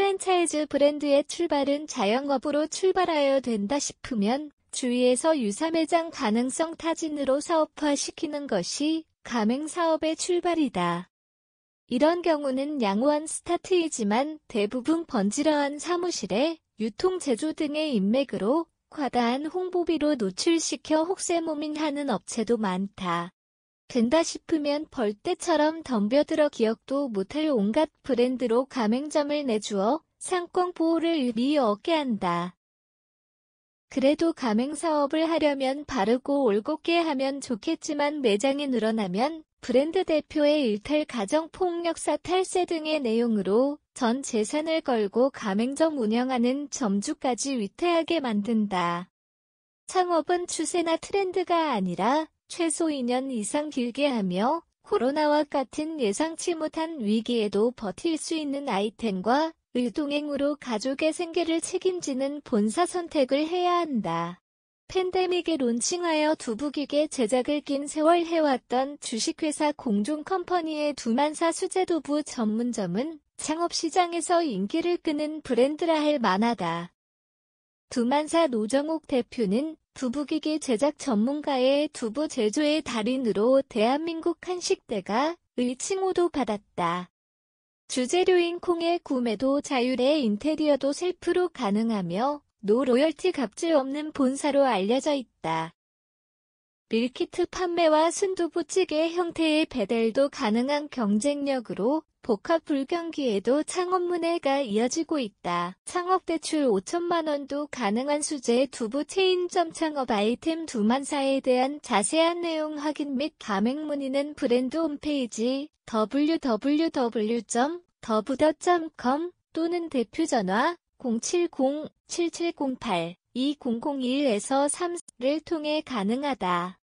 프랜차이즈 브랜드의 출발은 자영업으로 출발하여 된다 싶으면 주위에서 유사매장 가능성 타진으로 사업화시키는 것이 가맹사업의 출발이다. 이런 경우는 양호한 스타트이지만 대부분 번지러한 사무실에 유통 제조 등의 인맥으로 과다한 홍보비로 노출시켜 혹세무민하는 업체도 많다. 된다 싶으면 벌떼처럼 덤벼들어 기억도 못할 온갖 브랜드로 가맹점을 내주어 상권 보호를 미 얻게 한다. 그래도 가맹사업을 하려면 바르고 올곧게 하면 좋겠지만 매장이 늘어나면 브랜드 대표의 일탈 가정폭력사 탈세 등의 내용으로 전 재산을 걸고 가맹점 운영하는 점주까지 위태하게 만든다. 창업은 추세나 트렌드가 아니라 최소 2년 이상 길게 하며 코로나와 같은 예상치 못한 위기에도 버틸 수 있는 아이템과 의동행으로 가족의 생계를 책임지는 본사 선택을 해야 한다. 팬데믹에 론칭하여 두부기계 제작을 낀 세월 해왔던 주식회사 공중컴퍼니의 두만사 수제도부 전문점은 창업시장에서 인기를 끄는 브랜드라 할 만하다. 두만사 노정옥 대표는 두부기계 제작 전문가의 두부 제조의 달인으로 대한민국 한식대가 의칭호도 받았다. 주재료인 콩의 구매도 자율에 인테리어도 셀프로 가능하며 노 로열티 갑질 없는 본사로 알려져 있다. 밀키트 판매와 순두부찌개 형태의 배달도 가능한 경쟁력으로 복합 불경기에도 창업 문해가 이어지고 있다. 창업대출 5천만 원도 가능한 수제 두부 체인점 창업 아이템 두만사에 대한 자세한 내용 확인 및 가맹 문의는 브랜드 홈페이지 www.더부더.com 또는 대표 전화 070-7708-2001에서 3를 통해 가능하다.